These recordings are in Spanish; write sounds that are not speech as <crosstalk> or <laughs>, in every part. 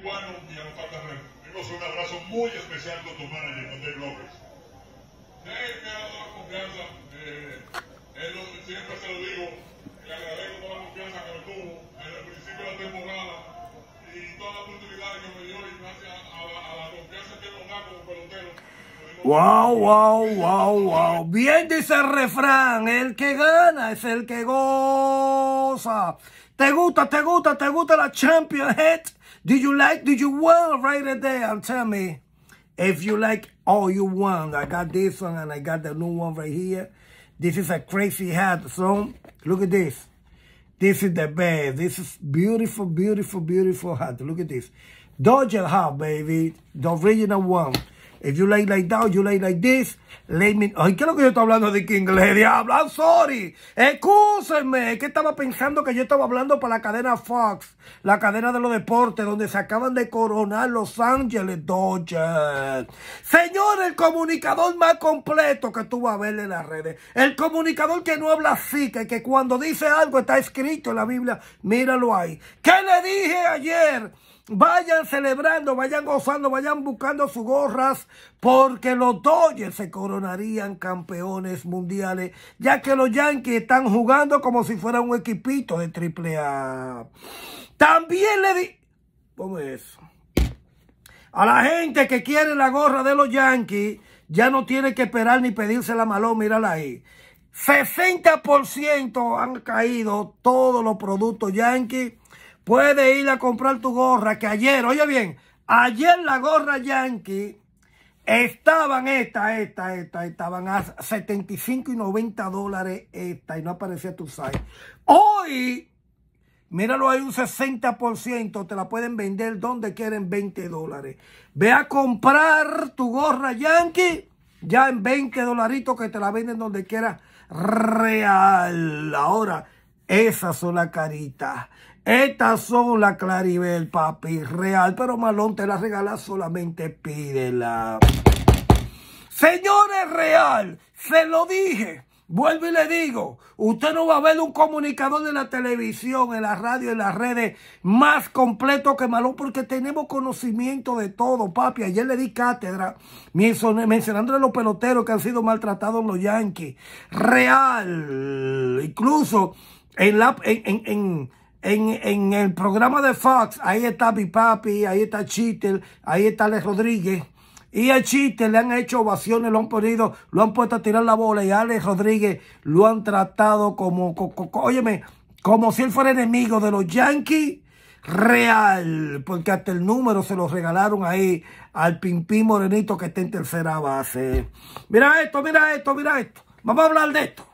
cubano y a los Ramos. Tenemos un abrazo muy especial con tu manager, David López. Sí, me ha dado la confianza, él eh, eh, siempre se lo digo, le agradezco toda la confianza que me tuvo en el principio la tengo... Wow, wow, wow, wow. Bien dice el refrán, el que gana es el que goza. ¿Te gusta, te gusta, te gusta la champion hat? Did you like, did you wear? right there? And tell me if you like all you want. I got this one and I got the new one right here. This is a crazy hat. So look at this. This is the best. This is beautiful, beautiful, beautiful hat. Look at this. Dodger hat, baby. The original one. If you lay like that, you lay like this, lay me... Ay, ¿qué es lo que yo estoy hablando de que inglés? Diablo, I'm sorry. Excúsenme, que estaba pensando que yo estaba hablando para la cadena Fox, la cadena de los deportes, donde se acaban de coronar Los Ángeles Dodgers. Señor, el comunicador más completo que tú vas a ver en las redes. El comunicador que no habla así, que, que cuando dice algo está escrito en la Biblia, míralo ahí. ¿Qué le dije ayer? Vayan celebrando, vayan gozando, vayan buscando sus gorras, porque los Dodgers se coronarían campeones mundiales, ya que los Yankees están jugando como si fuera un equipito de triple A. También le di... ¿Cómo es eso? A la gente que quiere la gorra de los Yankees, ya no tiene que esperar ni pedírsela a Malón, mírala ahí. 60% han caído todos los productos Yankees Puedes ir a comprar tu gorra que ayer, oye bien, ayer la gorra Yankee estaban esta, esta, esta, estaban a 75 y 90 dólares esta y no aparecía tu site. Hoy, míralo, hay un 60%, te la pueden vender donde quieran, 20 dólares. Ve a comprar tu gorra Yankee ya en 20 dolaritos que te la venden donde quieras, real. Ahora, esas son las caritas. Estas son las Claribel, papi. Real, pero Malón te la regala, solamente pídela. Señores, real, se lo dije. Vuelvo y le digo, usted no va a ver un comunicador de la televisión, en la radio, en las redes más completo que Malón, porque tenemos conocimiento de todo, papi. Ayer le di cátedra mencionando a los peloteros que han sido maltratados en los Yankees. Real, incluso en, la, en, el programa de Fox, ahí está mi papi, ahí está Chitel, ahí está Alex Rodríguez. Y a Chiste le han hecho ovaciones, lo han lo han puesto a tirar la bola. Y a Alex Rodríguez lo han tratado como, como si él fuera enemigo de los Yankees real, porque hasta el número se lo regalaron ahí al Pimpín Morenito que está en tercera base. Mira esto, mira esto, mira esto. Vamos a hablar de esto.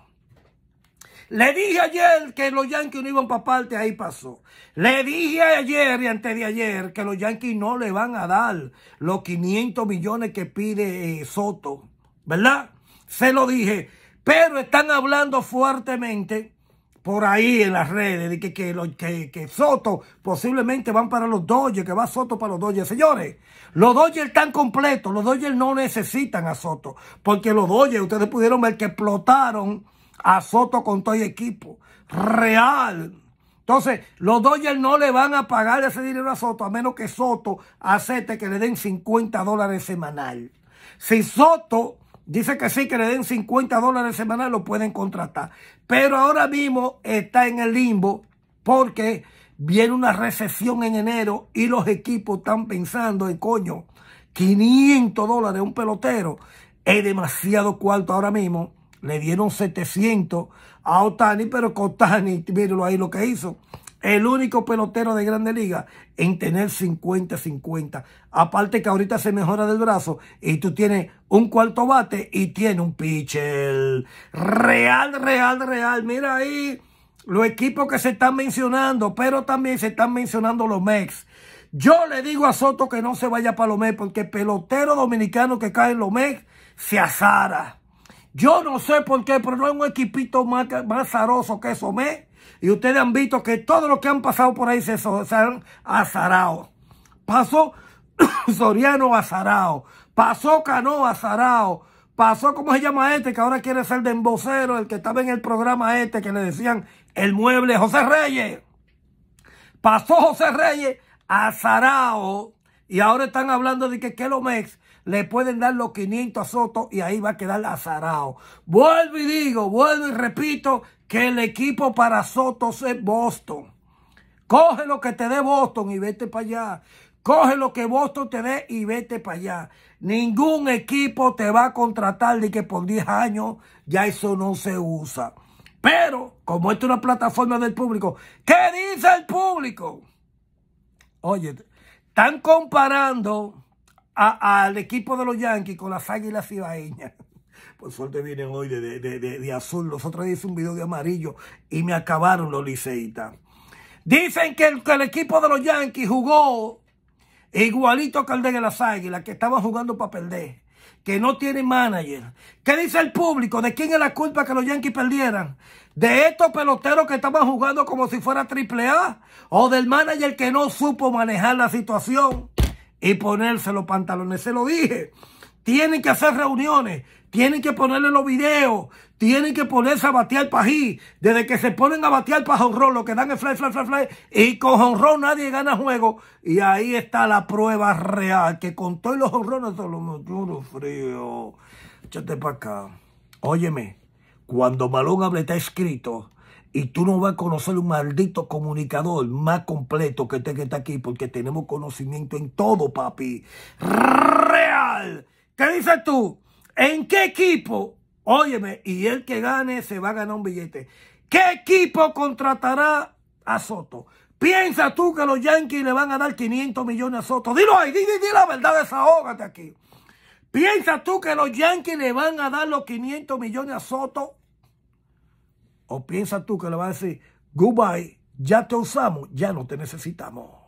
Le dije ayer que los Yankees no iban para parte, ahí pasó. Le dije ayer y antes de ayer que los Yankees no le van a dar los 500 millones que pide eh, Soto, ¿verdad? Se lo dije. Pero están hablando fuertemente por ahí en las redes de que, que, que, que, Soto posiblemente van para los Dodgers, que va Soto para los Dodgers. Señores, los Dodgers están completos, los Dodgers no necesitan a Soto, porque los Dodgers, ustedes pudieron ver que explotaron a Soto con todo el equipo. Real. Entonces, los Dodgers no le van a pagar ese dinero a Soto a menos que Soto acepte que le den 50 dólares semanal. Si Soto dice que sí, que le den 50 dólares semanal, lo pueden contratar. Pero ahora mismo está en el limbo porque viene una recesión en enero y los equipos están pensando en coño, 500 dólares un pelotero es demasiado cuarto ahora mismo le dieron 700 a Otani, pero con Otani, ahí lo que hizo. El único pelotero de Grande Liga en tener 50-50. Aparte que ahorita se mejora del brazo y tú tienes un cuarto bate y tiene un pitcher. Real, real, real. Mira ahí los equipos que se están mencionando, pero también se están mencionando los Mex. Yo le digo a Soto que no se vaya para los Mex porque pelotero dominicano que cae en los Mex se azara. Yo no sé por qué, pero no hay un equipito más, más azaroso que me. Y ustedes han visto que todo lo que han pasado por ahí se, se han azarado. Pasó <coughs> Soriano azarado. Pasó Cano azarado. Pasó, ¿cómo se llama este? Que ahora quiere ser de embocero, el que estaba en el programa este, que le decían el mueble José Reyes. Pasó José Reyes azarado y ahora están hablando de que Kelomex le pueden dar los 500 a Soto y ahí va a quedar azarado. Vuelvo y digo, vuelvo y repito que el equipo para Soto es Boston. Coge lo que te dé Boston y vete para allá. Coge lo que Boston te dé y vete para allá. Ningún equipo te va a contratar de que por 10 años ya eso no se usa. Pero, como esto es una plataforma del público, ¿qué dice el público? Oye, están comparando al equipo de los Yankees con las águilas cibaeñas. <laughs> Por suerte vienen hoy de, azul. Los otros hice un video de amarillo y me acabaron los liceitas. Dicen que el, equipo de los Yankees jugó igualito que el de las águilas, que estaban jugando para perder que no tiene manager. ¿Qué dice el público? ¿De quién es la culpa que los Yankees perdieran? ¿De estos peloteros que estaban jugando como si fuera triple A? ¿O del manager que no supo manejar la situación y ponerse los pantalones? Se lo dije. Tienen que hacer reuniones, tienen que ponerle los videos. Tienen que ponerse a batear pají. Desde que se ponen a batear para honrón, lo que dan es fly, fly, fly, fly. Y con honrón nadie gana juego. Y ahí está la prueba real. Que con todos los honrones son los frío. Échate para acá. Óyeme, cuando Malón hable, está escrito. Y tú no vas a conocer un maldito comunicador más completo que este que está aquí, porque tenemos conocimiento en todo, papi. Real. ¿Qué dices tú? ¿En qué equipo? Óyeme, y el que gane se va a ganar un billete. ¿Qué equipo contratará a Soto? ¿Piensas tú que los Yankees le van a dar 500 millones a Soto? Dilo ahí, di, di, di la verdad, desahógate aquí. ¿Piensas tú que los Yankees le van a dar los 500 millones a Soto? ¿O piensas tú que le van a decir, goodbye, ya te usamos, ya no te necesitamos?